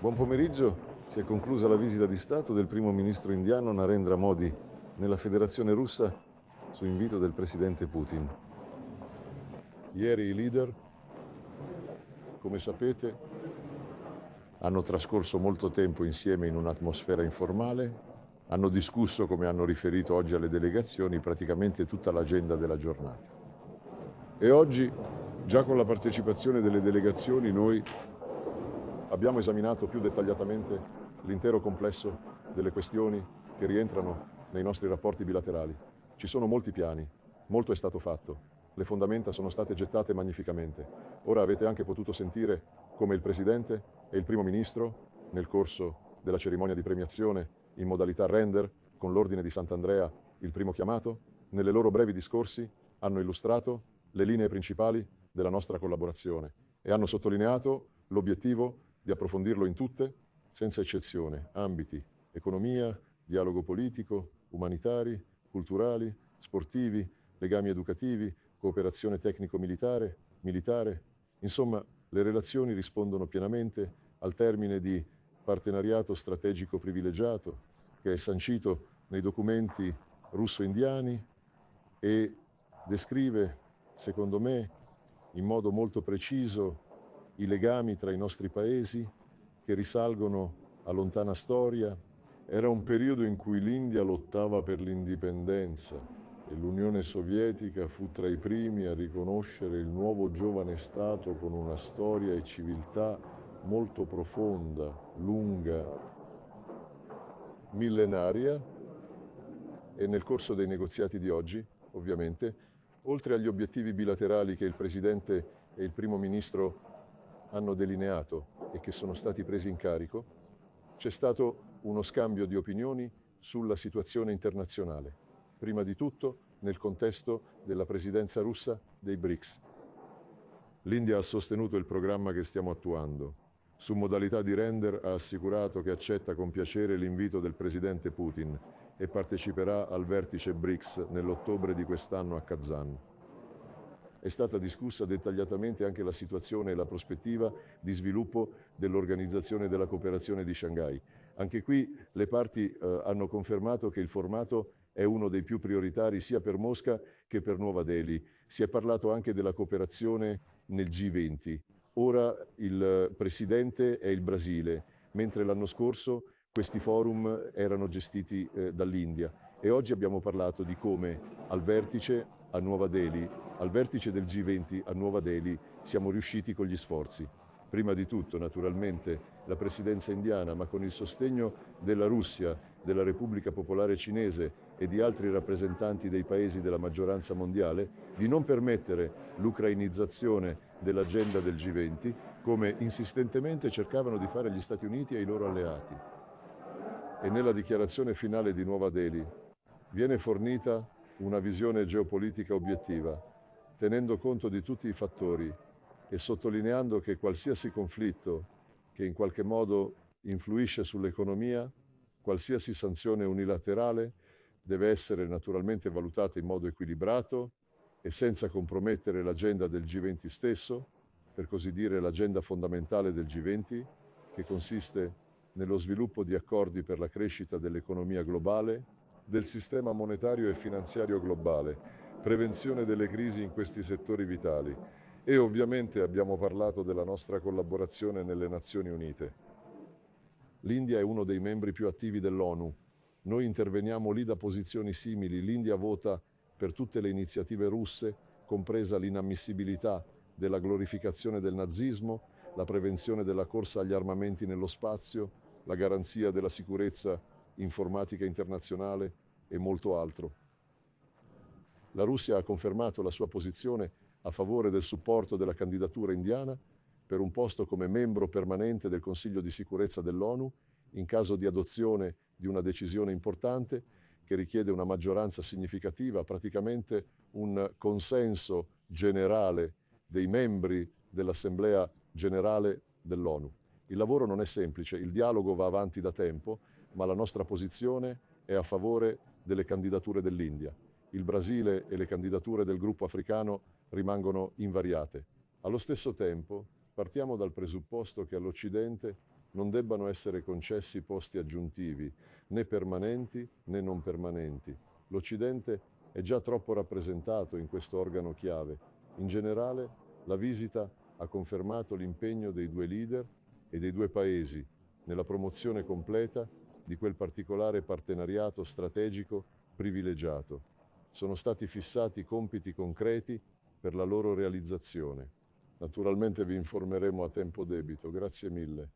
Buon pomeriggio. Si è conclusa la visita di Stato del primo ministro indiano Narendra Modi nella Federazione russa su invito del presidente Putin. Ieri i leader, come sapete, hanno trascorso molto tempo insieme in un'atmosfera informale, hanno discusso, come hanno riferito oggi alle delegazioni, praticamente tutta l'agenda della giornata. E oggi, già con la partecipazione delle delegazioni, noi Abbiamo esaminato più dettagliatamente l'intero complesso delle questioni che rientrano nei nostri rapporti bilaterali. Ci sono molti piani, molto è stato fatto, le fondamenta sono state gettate magnificamente. Ora avete anche potuto sentire come il Presidente e il Primo Ministro, nel corso della cerimonia di premiazione in modalità render, con l'Ordine di Sant'Andrea il primo chiamato, nelle loro brevi discorsi hanno illustrato le linee principali della nostra collaborazione e hanno sottolineato l'obiettivo di approfondirlo in tutte, senza eccezione, ambiti, economia, dialogo politico, umanitari, culturali, sportivi, legami educativi, cooperazione tecnico-militare, militare. Insomma, le relazioni rispondono pienamente al termine di partenariato strategico privilegiato che è sancito nei documenti russo-indiani e descrive, secondo me, in modo molto preciso i legami tra i nostri paesi che risalgono a lontana storia. Era un periodo in cui l'India lottava per l'indipendenza e l'Unione Sovietica fu tra i primi a riconoscere il nuovo giovane Stato con una storia e civiltà molto profonda, lunga, millenaria e nel corso dei negoziati di oggi, ovviamente, oltre agli obiettivi bilaterali che il Presidente e il Primo Ministro hanno delineato e che sono stati presi in carico, c'è stato uno scambio di opinioni sulla situazione internazionale, prima di tutto nel contesto della presidenza russa dei BRICS. L'India ha sostenuto il programma che stiamo attuando. Su modalità di render ha assicurato che accetta con piacere l'invito del presidente Putin e parteciperà al vertice BRICS nell'ottobre di quest'anno a Kazan è stata discussa dettagliatamente anche la situazione e la prospettiva di sviluppo dell'Organizzazione della Cooperazione di Shanghai. Anche qui le parti eh, hanno confermato che il formato è uno dei più prioritari sia per Mosca che per Nuova Delhi. Si è parlato anche della cooperazione nel G20. Ora il eh, presidente è il Brasile, mentre l'anno scorso questi forum erano gestiti eh, dall'India e oggi abbiamo parlato di come al vertice a Nuova Delhi al vertice del G20 a Nuova Delhi siamo riusciti con gli sforzi. Prima di tutto, naturalmente, la presidenza indiana, ma con il sostegno della Russia, della Repubblica Popolare Cinese e di altri rappresentanti dei paesi della maggioranza mondiale, di non permettere l'ucrainizzazione dell'agenda del G20, come insistentemente cercavano di fare gli Stati Uniti e i loro alleati. E nella dichiarazione finale di Nuova Delhi viene fornita una visione geopolitica obiettiva, tenendo conto di tutti i fattori e sottolineando che qualsiasi conflitto che in qualche modo influisce sull'economia, qualsiasi sanzione unilaterale, deve essere naturalmente valutata in modo equilibrato e senza compromettere l'agenda del G20 stesso, per così dire l'agenda fondamentale del G20, che consiste nello sviluppo di accordi per la crescita dell'economia globale, del sistema monetario e finanziario globale prevenzione delle crisi in questi settori vitali e ovviamente abbiamo parlato della nostra collaborazione nelle Nazioni Unite. L'India è uno dei membri più attivi dell'ONU. Noi interveniamo lì da posizioni simili. L'India vota per tutte le iniziative russe, compresa l'inammissibilità della glorificazione del nazismo, la prevenzione della corsa agli armamenti nello spazio, la garanzia della sicurezza informatica internazionale e molto altro. La Russia ha confermato la sua posizione a favore del supporto della candidatura indiana per un posto come membro permanente del Consiglio di sicurezza dell'ONU in caso di adozione di una decisione importante che richiede una maggioranza significativa, praticamente un consenso generale dei membri dell'Assemblea generale dell'ONU. Il lavoro non è semplice, il dialogo va avanti da tempo, ma la nostra posizione è a favore delle candidature dell'India. Il Brasile e le candidature del gruppo africano rimangono invariate. Allo stesso tempo, partiamo dal presupposto che all'Occidente non debbano essere concessi posti aggiuntivi, né permanenti né non permanenti. L'Occidente è già troppo rappresentato in questo organo chiave. In generale, la visita ha confermato l'impegno dei due leader e dei due paesi nella promozione completa di quel particolare partenariato strategico privilegiato sono stati fissati compiti concreti per la loro realizzazione. Naturalmente vi informeremo a tempo debito. Grazie mille.